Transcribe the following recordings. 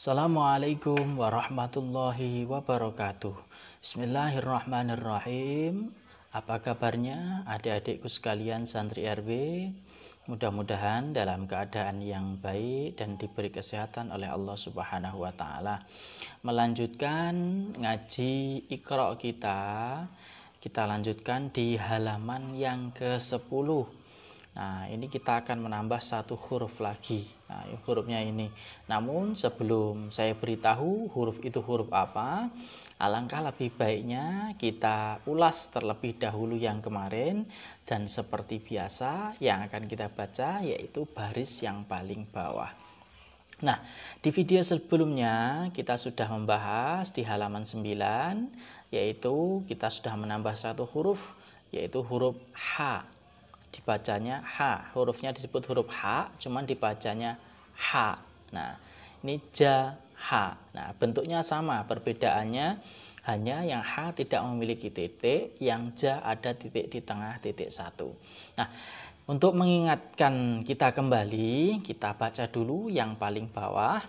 Assalamualaikum warahmatullahi wabarakatuh. Bismillahirrahmanirrahim. Apa kabarnya adik-adikku sekalian santri RB Mudah-mudahan dalam keadaan yang baik dan diberi kesehatan oleh Allah Subhanahu wa taala. Melanjutkan ngaji ikhra kita, kita lanjutkan di halaman yang ke-10 Nah, ini kita akan menambah satu huruf lagi. Nah, hurufnya ini. Namun sebelum saya beritahu huruf itu huruf apa, alangkah lebih baiknya kita ulas terlebih dahulu yang kemarin dan seperti biasa yang akan kita baca yaitu baris yang paling bawah. Nah, di video sebelumnya kita sudah membahas di halaman 9 yaitu kita sudah menambah satu huruf yaitu huruf H dibacanya H. Hurufnya disebut huruf H, cuman dibacanya H. Nah, ini ja H. Nah, bentuknya sama, perbedaannya hanya yang H tidak memiliki titik, yang ja ada titik di tengah titik satu. Nah, untuk mengingatkan kita kembali, kita baca dulu yang paling bawah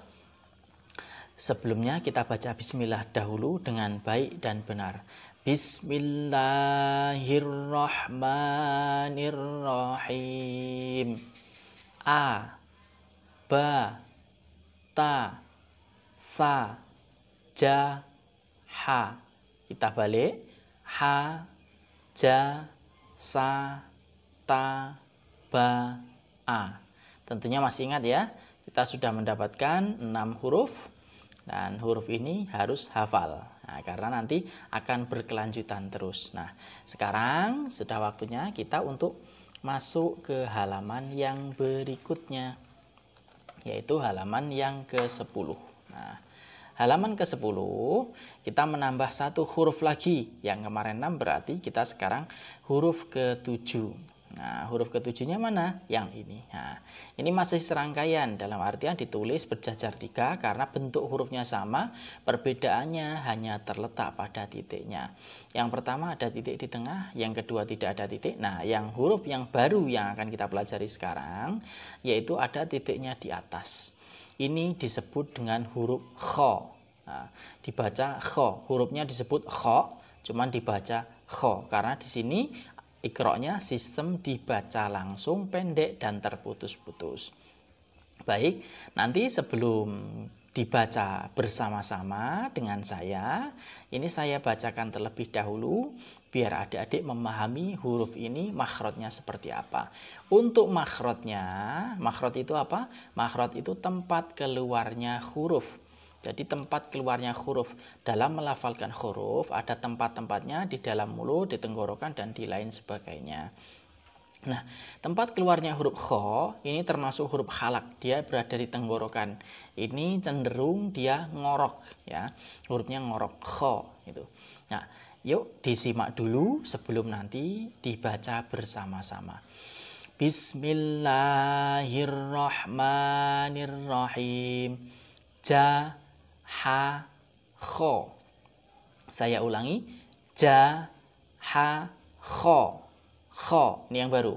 Sebelumnya kita baca bismillah dahulu dengan baik dan benar. Bismillahirrahmanirrahim. A ba ta sa ja ha. Kita balik. Ha ja sa ta ba a. Tentunya masih ingat ya, kita sudah mendapatkan 6 huruf dan huruf ini harus hafal. Nah, karena nanti akan berkelanjutan terus. Nah, sekarang sudah waktunya kita untuk masuk ke halaman yang berikutnya yaitu halaman yang ke-10. Nah, halaman ke-10 kita menambah satu huruf lagi. Yang kemarin 6 berarti kita sekarang huruf ke-7. Nah, huruf ketujuhnya mana? Yang ini. Nah, ini masih serangkaian dalam artian ditulis berjajar tiga karena bentuk hurufnya sama, perbedaannya hanya terletak pada titiknya. Yang pertama ada titik di tengah, yang kedua tidak ada titik. Nah, yang huruf yang baru yang akan kita pelajari sekarang yaitu ada titiknya di atas. Ini disebut dengan huruf kh. Nah, dibaca kh. hurufnya disebut kh, cuman dibaca kh karena di sini Ikroknya sistem dibaca langsung pendek dan terputus-putus. Baik, nanti sebelum dibaca bersama-sama dengan saya. Ini saya bacakan terlebih dahulu biar adik-adik memahami huruf ini makhrotnya seperti apa. Untuk makhrotnya, makhrot itu apa? Makhrot itu tempat keluarnya huruf. Jadi tempat keluarnya huruf dalam melafalkan huruf ada tempat-tempatnya di dalam mulut, di tenggorokan dan di lain sebagainya. Nah, tempat keluarnya huruf kho ini termasuk huruf halak. Dia berada di tenggorokan. Ini cenderung dia ngorok ya. Hurufnya ngorok kho gitu. Nah, yuk disimak dulu sebelum nanti dibaca bersama-sama. Bismillahirrahmanirrahim. Ja ha kho saya ulangi ja ha kho kho ini yang baru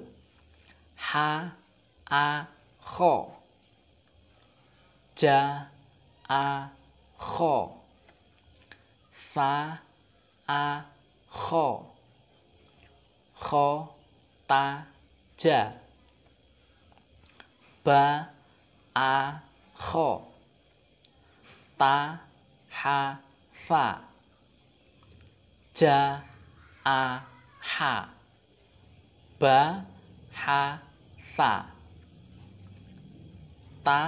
ha a kho ja a kho sa a kho kho ta ja ba a kho ta ha fa ja a ha ba ha fa ta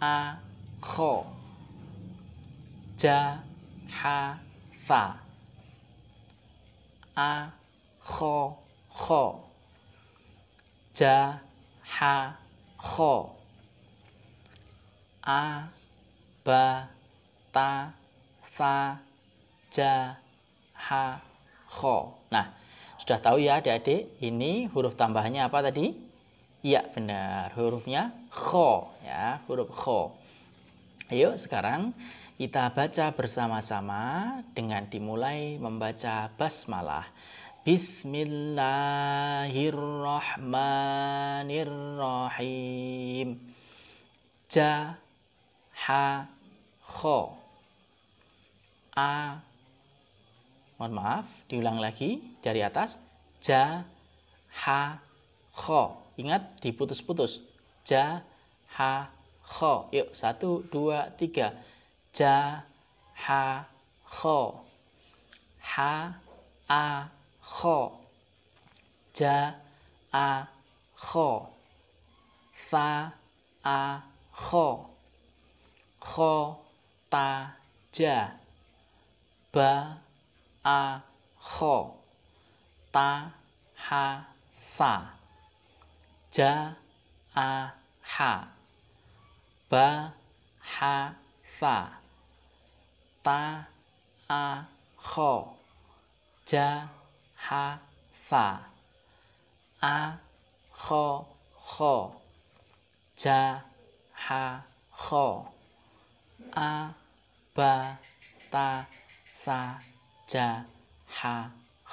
a kho ja ha fa a kho kho ja ha kho a ba ta sa ja ha kho nah sudah tahu ya adik-adik ini huruf tambahannya apa tadi iya benar hurufnya kho ya huruf kho ayo sekarang kita baca bersama-sama dengan dimulai membaca basmalah Bismillahirrahmanirrahim. Ja ha kho a mohon maaf diulang lagi dari atas ja ha kho ingat diputus-putus ja ha kho yuk satu dua tiga ja ha kho ha a kho ja a kho fa a kho kho ta ja ba a kho ta ha sa ja a ha ba ha sa ta a kho ja ha sa a kho kho ja ha kho a ba ta sa ja ha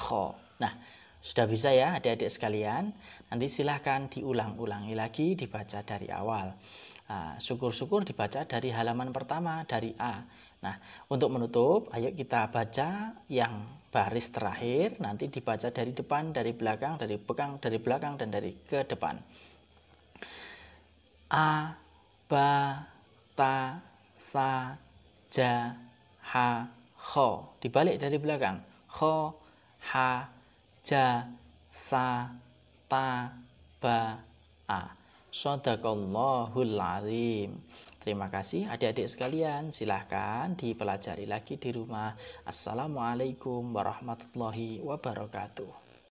ho Nah, sudah bisa ya adik-adik sekalian. Nanti silahkan diulang-ulangi lagi dibaca dari awal. Ah, syukur-syukur nah, dibaca dari halaman pertama dari A. Nah, untuk menutup, ayo kita baca yang baris terakhir. Nanti dibaca dari depan, dari belakang, dari belakang, dari belakang, dan dari ke depan. A, ba, ta, sa, ja, ha, kho. Dibalik dari belakang. Kho, ha, ja, sa, ta, ba, a. Sodakallahul azim. Terima kasih adik-adik sekalian. Silahkan dipelajari lagi di rumah. Assalamualaikum warahmatullahi wabarakatuh.